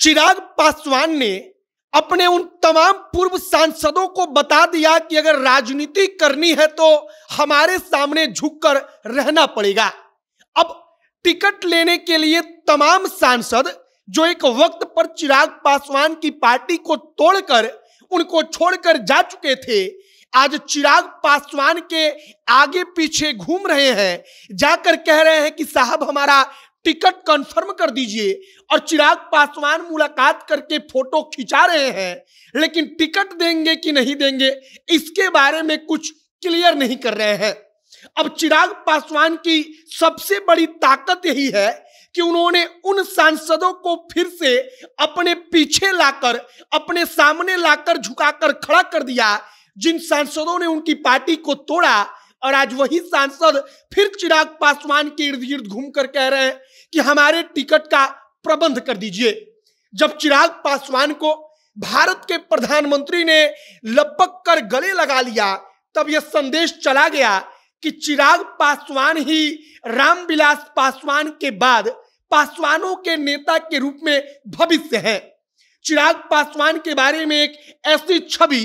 चिराग पासवान ने अपने उन तमाम पूर्व सांसदों को बता दिया कि अगर राजनीति करनी है तो हमारे सामने झुककर रहना पड़ेगा अब टिकट लेने के लिए तमाम सांसद जो एक वक्त पर चिराग पासवान की पार्टी को तोड़कर उनको छोड़कर जा चुके थे आज चिराग पासवान के आगे पीछे घूम रहे हैं जाकर कह रहे हैं कि साहब हमारा टिकट कंफर्म कर दीजिए और चिराग पासवान मुलाकात करके फोटो खिंचा रहे हैं लेकिन टिकट देंगे कि नहीं देंगे इसके बारे में कुछ क्लियर नहीं कर रहे हैं अब चिराग पासवान की सबसे बड़ी ताकत यही है कि उन्होंने उन सांसदों को फिर से अपने पीछे लाकर अपने सामने लाकर झुकाकर खड़ा कर दिया जिन सांसदों ने उनकी पार्टी को तोड़ा और आज वही सांसद फिर चिराग पासवान के इर्द गिर्द घूम कर कह रहे हैं कि हमारे टिकट का प्रबंध कर दीजिए जब चिराग पासवान को भारत के प्रधानमंत्री ने लपक कर गले लगा लिया तब यह संदेश चला गया कि चिराग पासवान ही रामविलास पासवान के बाद पासवानों के नेता के रूप में भविष्य है चिराग पासवान के बारे में एक ऐसी छवि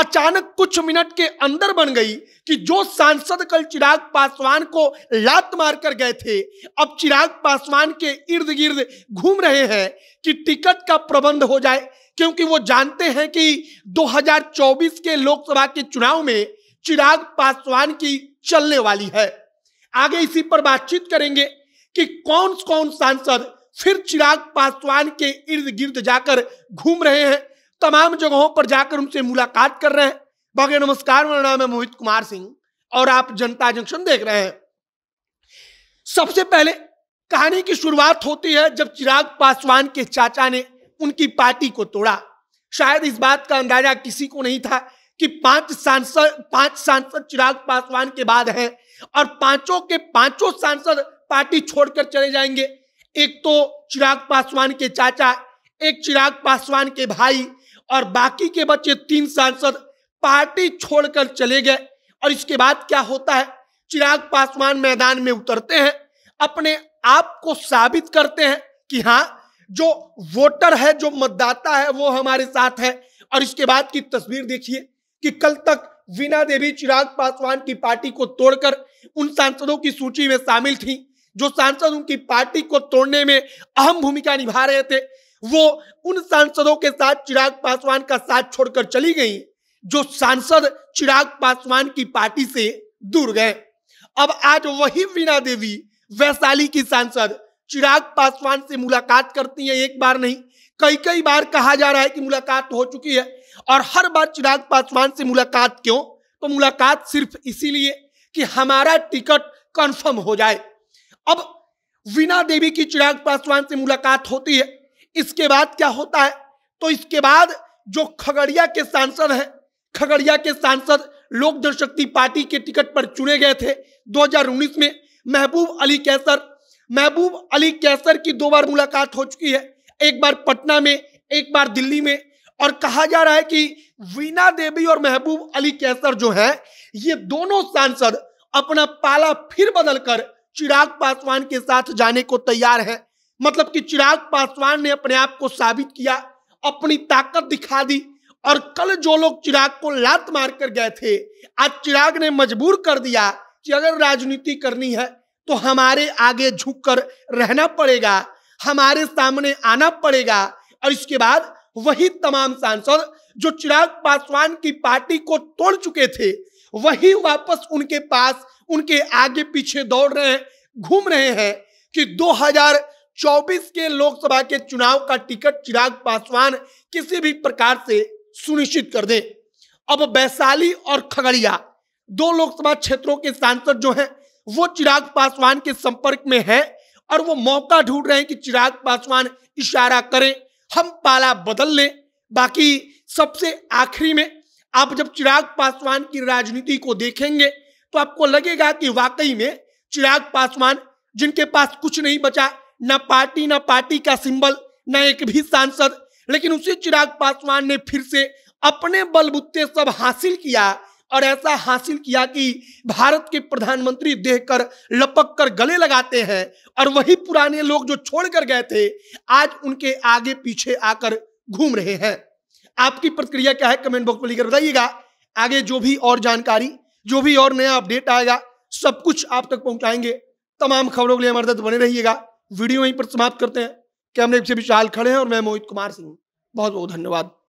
अचानक कुछ मिनट के अंदर बन गई कि जो सांसद कल चिराग पासवान को लात मार कर गए थे अब चिराग पासवान के इर्द गिर्द घूम रहे हैं कि टिकट का प्रबंध हो जाए क्योंकि वो जानते हैं कि 2024 के लोकसभा के चुनाव में चिराग पासवान की चलने वाली है आगे इसी पर बातचीत करेंगे कि कौन कौन सांसद फिर चिराग पासवान के इर्द गिर्द जाकर घूम रहे हैं तमाम जगहों पर जाकर उनसे मुलाकात कर रहे हैं बाकी नमस्कार मेरा नाम है मोहित कुमार सिंह और आप जनता जंक्शन देख रहे हैं सबसे पहले कहानी की शुरुआत होती है जब चिराग पासवान के चाचा ने उनकी पार्टी को तोड़ा शायद इस बात का अंदाजा किसी को नहीं था कि पांच सांसद पांच सांसद चिराग पासवान के बाद हैं और पांचों के पांचों सांसद पार्टी छोड़कर चले जाएंगे एक तो चिराग पासवान के चाचा एक चिराग पासवान के भाई और बाकी के बच्चे तीन सांसद पार्टी छोड़कर चले गए और इसके बाद क्या होता है चिराग पासवान मैदान में उतरते हैं अपने आप को साबित करते हैं कि हाँ जो वोटर है जो मतदाता है वो हमारे साथ है और इसके बाद की तस्वीर देखिए कि कल तक वीना देवी चिराग पासवान की पार्टी को तोड़कर उन सांसदों की सूची में शामिल थी जो सांसद उनकी पार्टी को तोड़ने में अहम भूमिका निभा रहे थे वो उन सांसदों के साथ चिराग पासवान का साथ छोड़कर चली गई जो सांसद चिराग पासवान की पार्टी से दूर गए अब आज वही वीणा देवी वैशाली की सांसद चिराग पासवान से मुलाकात करती है एक बार नहीं कई कई बार कहा जा रहा है कि मुलाकात हो चुकी है और हर बार चिराग पासवान से मुलाकात क्यों तो मुलाकात सिर्फ इसीलिए कि हमारा टिकट कंफर्म हो जाए अब वीणा देवी की चिराग पासवान से मुलाकात होती है इसके बाद क्या होता है तो इसके बाद जो खगड़िया के सांसद हैं खगड़िया के सांसद लोक जनशक्ति पार्टी के टिकट पर चुने गए थे 2019 में महबूब अली कैसर महबूब अली कैसर की दो बार मुलाकात हो चुकी है एक बार पटना में एक बार दिल्ली में और कहा जा रहा है कि वीना देवी और महबूब अली कैसर जो हैं ये दोनों सांसद अपना पाला फिर बदलकर चिराग पासवान के साथ जाने को तैयार हैं मतलब कि चिराग पासवान ने अपने आप को साबित किया अपनी ताकत दिखा दी और कल जो लोग चिराग को लात मार कर गए थे आज चिराग ने मजबूर कर दिया कि अगर राजनीति करनी है तो हमारे आगे झुककर रहना पड़ेगा हमारे सामने आना पड़ेगा और इसके बाद वही तमाम सांसद जो चिराग पासवान की पार्टी को तोड़ चुके थे वही वापस उनके पास उनके आगे पीछे दौड़ रहे हैं घूम रहे हैं कि 2000 चौबीस के लोकसभा के चुनाव का टिकट चिराग पासवान किसी भी प्रकार से सुनिश्चित कर दे अब वैशाली और खगड़िया दो लोकसभा क्षेत्रों के सांसद जो हैं वो चिराग पासवान के संपर्क में हैं और वो मौका ढूंढ रहे हैं कि चिराग पासवान इशारा करें हम पाला बदल लें बाकी सबसे आखिरी में आप जब चिराग पासवान की राजनीति को देखेंगे तो आपको लगेगा कि वाकई में चिराग पासवान जिनके पास कुछ नहीं बचा ना पार्टी ना पार्टी का सिंबल ना एक भी सांसद लेकिन उसी चिराग पासवान ने फिर से अपने बलबूते सब हासिल किया और ऐसा हासिल किया कि भारत के प्रधानमंत्री देखकर लपक कर गले लगाते हैं और वही पुराने लोग जो छोड़कर गए थे आज उनके आगे पीछे आकर घूम रहे हैं आपकी प्रतिक्रिया क्या है कमेंट बॉक्स में लिखकर बताइएगा आगे जो भी और जानकारी जो भी और नया अपडेट आएगा सब कुछ आप तक पहुंचाएंगे तमाम खबरों के लिए हमारे साथ बने रहिएगा वीडियो यहीं पर समाप्त करते हैं कैमरे से विशाल खड़े हैं और मैं मोहित कुमार सिंह बहुत बहुत धन्यवाद